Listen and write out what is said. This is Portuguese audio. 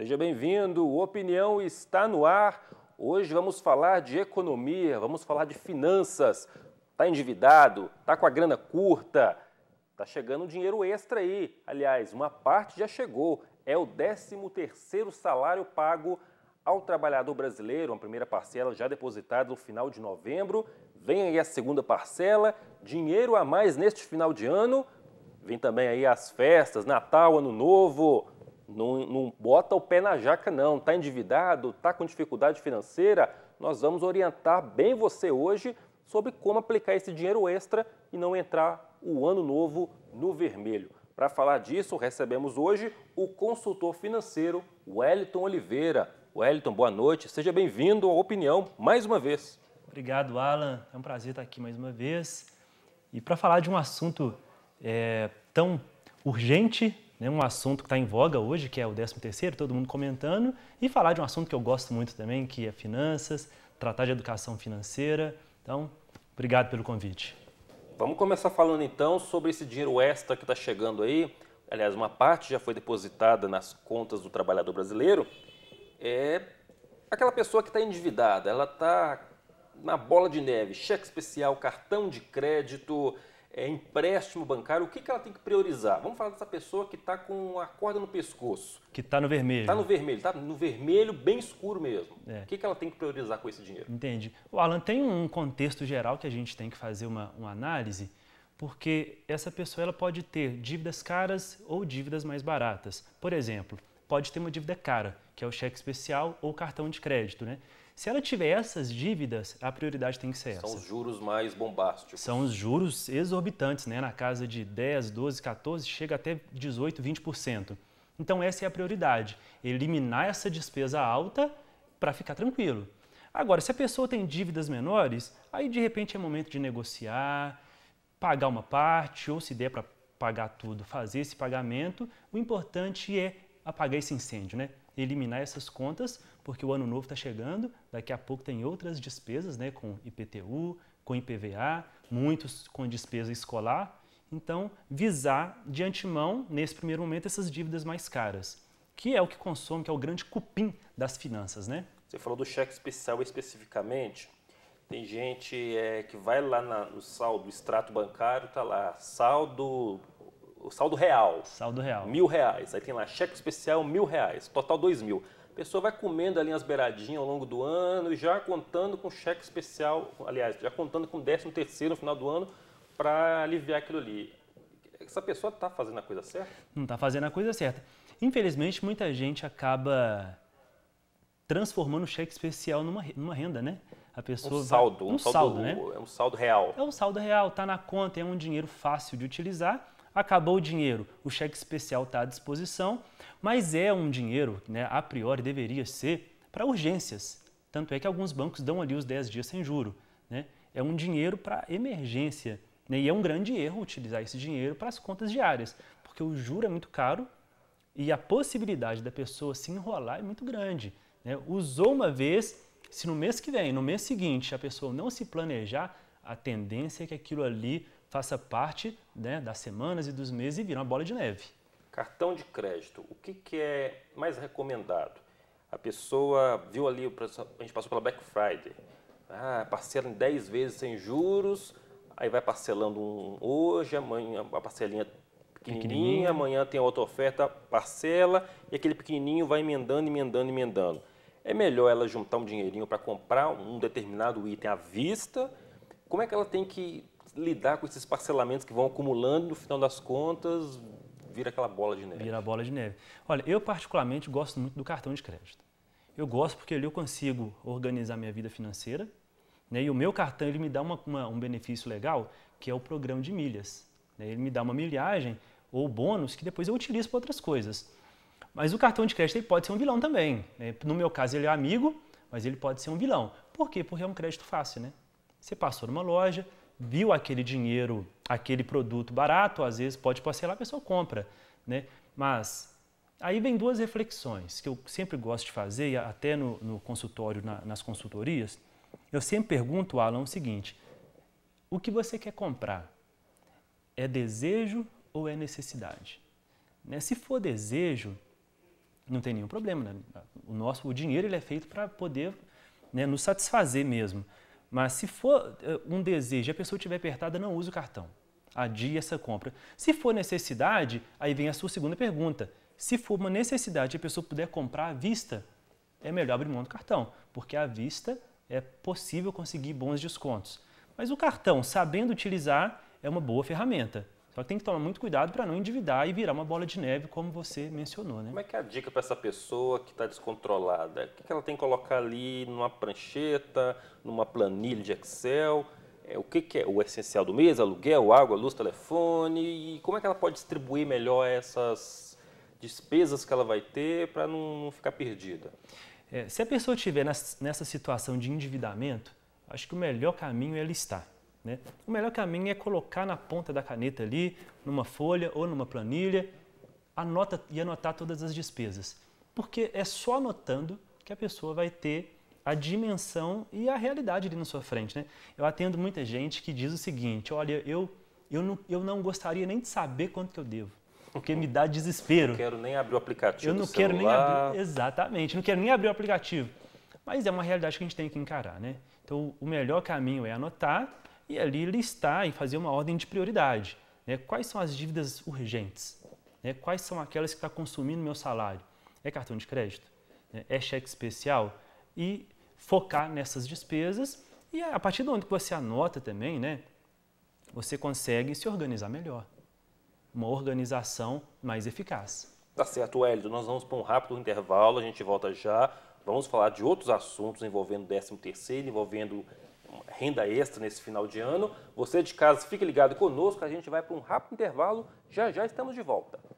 Seja bem-vindo, Opinião está no ar. Hoje vamos falar de economia, vamos falar de finanças. Está endividado? Está com a grana curta? Está chegando dinheiro extra aí. Aliás, uma parte já chegou. É o 13º salário pago ao trabalhador brasileiro, uma primeira parcela já depositada no final de novembro. Vem aí a segunda parcela, dinheiro a mais neste final de ano. Vem também aí as festas, Natal, Ano Novo. Não, não bota o pé na jaca, não. Está endividado, está com dificuldade financeira? Nós vamos orientar bem você hoje sobre como aplicar esse dinheiro extra e não entrar o ano novo no vermelho. Para falar disso, recebemos hoje o consultor financeiro Wellington Oliveira. Wellington, boa noite, seja bem-vindo à Opinião mais uma vez. Obrigado, Alan. É um prazer estar aqui mais uma vez. E para falar de um assunto é, tão urgente, né, um assunto que está em voga hoje, que é o 13 terceiro, todo mundo comentando, e falar de um assunto que eu gosto muito também, que é finanças, tratar de educação financeira. Então, obrigado pelo convite. Vamos começar falando então sobre esse dinheiro extra que está chegando aí. Aliás, uma parte já foi depositada nas contas do trabalhador brasileiro. É aquela pessoa que está endividada, ela está na bola de neve, cheque especial, cartão de crédito, é, empréstimo bancário, o que, que ela tem que priorizar? Vamos falar dessa pessoa que está com a corda no pescoço. Que está no vermelho. Está no vermelho, está no vermelho bem escuro mesmo. É. O que, que ela tem que priorizar com esse dinheiro? Entendi. O Alan, tem um contexto geral que a gente tem que fazer uma, uma análise, porque essa pessoa ela pode ter dívidas caras ou dívidas mais baratas. Por exemplo, pode ter uma dívida cara, que é o cheque especial ou cartão de crédito, né? Se ela tiver essas dívidas, a prioridade tem que ser São essa. São os juros mais bombásticos. São os juros exorbitantes, né? Na casa de 10, 12, 14, chega até 18, 20%. Então essa é a prioridade, eliminar essa despesa alta para ficar tranquilo. Agora, se a pessoa tem dívidas menores, aí de repente é momento de negociar, pagar uma parte ou se der para pagar tudo, fazer esse pagamento. O importante é apagar esse incêndio, né? Eliminar essas contas, porque o ano novo está chegando, daqui a pouco tem outras despesas, né? Com IPTU, com IPVA, muitos com despesa escolar. Então, visar de antemão, nesse primeiro momento, essas dívidas mais caras, que é o que consome, que é o grande cupim das finanças, né? Você falou do cheque especial especificamente. Tem gente é, que vai lá na, no saldo, extrato bancário, tá lá, saldo saldo real. Saldo real. Mil reais. Aí tem lá cheque especial, mil reais. Total, dois mil. A pessoa vai comendo ali as beiradinhas ao longo do ano e já contando com cheque especial, aliás, já contando com décimo terceiro no final do ano para aliviar aquilo ali. Essa pessoa está fazendo a coisa certa? Não está fazendo a coisa certa. Infelizmente, muita gente acaba transformando o cheque especial numa, numa renda, né? A pessoa um saldo, vai, um, um saldo, saldo, né? É um saldo real. É um saldo real, está na conta, é um dinheiro fácil de utilizar acabou o dinheiro, o cheque especial está à disposição, mas é um dinheiro, né, a priori deveria ser, para urgências. Tanto é que alguns bancos dão ali os 10 dias sem juro. Né? É um dinheiro para emergência. Né? E é um grande erro utilizar esse dinheiro para as contas diárias, porque o juro é muito caro e a possibilidade da pessoa se enrolar é muito grande. Né? Usou uma vez, se no mês que vem, no mês seguinte, a pessoa não se planejar, a tendência é que aquilo ali faça parte né, das semanas e dos meses e vira uma bola de neve. Cartão de crédito, o que, que é mais recomendado? A pessoa viu ali, a gente passou pela Black Friday, ah, parcela em 10 vezes sem juros, aí vai parcelando um hoje, amanhã a parcelinha pequenininha, pequenininha, amanhã tem outra oferta, parcela, e aquele pequenininho vai emendando, emendando, emendando. É melhor ela juntar um dinheirinho para comprar um determinado item à vista? Como é que ela tem que lidar com esses parcelamentos que vão acumulando, no final das contas, vira aquela bola de neve. Vira a bola de neve. Olha, eu particularmente gosto muito do cartão de crédito. Eu gosto porque ali eu consigo organizar minha vida financeira, né? E o meu cartão ele me dá uma, uma, um benefício legal, que é o programa de milhas. Né? Ele me dá uma milhagem ou bônus que depois eu utilizo para outras coisas. Mas o cartão de crédito ele pode ser um vilão também. Né? No meu caso ele é amigo, mas ele pode ser um vilão. Por quê? Porque é um crédito fácil, né? Você passou numa loja, viu aquele dinheiro, aquele produto barato, às vezes pode lá, a pessoa compra, né? Mas aí vem duas reflexões que eu sempre gosto de fazer, até no, no consultório, na, nas consultorias. Eu sempre pergunto, Alan, o seguinte: o que você quer comprar? É desejo ou é necessidade? Né? Se for desejo, não tem nenhum problema. Né? O nosso o dinheiro ele é feito para poder né, nos satisfazer mesmo. Mas se for eh, um desejo e a pessoa estiver apertada, não use o cartão. Adie essa compra. Se for necessidade, aí vem a sua segunda pergunta. Se for uma necessidade e a pessoa puder comprar à vista, é melhor abrir mão do cartão, porque à vista é possível conseguir bons descontos. Mas o cartão, sabendo utilizar, é uma boa ferramenta. Ela tem que tomar muito cuidado para não endividar e virar uma bola de neve, como você mencionou, né? Como é que é a dica para essa pessoa que está descontrolada? O que ela tem que colocar ali numa prancheta, numa planilha de Excel? É, o que, que, é o essencial do mês, aluguel, água, luz, telefone, e como é que ela pode distribuir melhor essas despesas que ela vai ter para não ficar perdida? É, se a pessoa estiver nessa situação de endividamento, acho que o melhor caminho é listar. Né? O melhor caminho é colocar na ponta da caneta ali, numa folha ou numa planilha, anota e anotar todas as despesas. Porque é só anotando que a pessoa vai ter a dimensão e a realidade ali na sua frente. Né? Eu atendo muita gente que diz o seguinte: olha, eu, eu, não, eu não gostaria nem de saber quanto que eu devo. Porque me dá desespero. Não quero nem abrir o aplicativo. Eu não quero celular. nem abrir. Exatamente, não quero nem abrir o aplicativo. Mas é uma realidade que a gente tem que encarar, né? Então, o melhor caminho é anotar e ali listar e fazer uma ordem de prioridade. Né? Quais são as dívidas urgentes? Né? Quais são aquelas que estão tá consumindo meu salário? É cartão de crédito? É, é cheque especial? E focar nessas despesas e a partir do momento que você anota também, né, você consegue se organizar melhor. Uma organização mais eficaz. Tá certo, Hélio. Nós vamos para um rápido intervalo, a gente volta já. Vamos falar de outros assuntos envolvendo o 13 terceiro, envolvendo renda extra nesse final de ano. Você de casa, fique ligado conosco, a gente vai para um rápido intervalo, já já estamos de volta.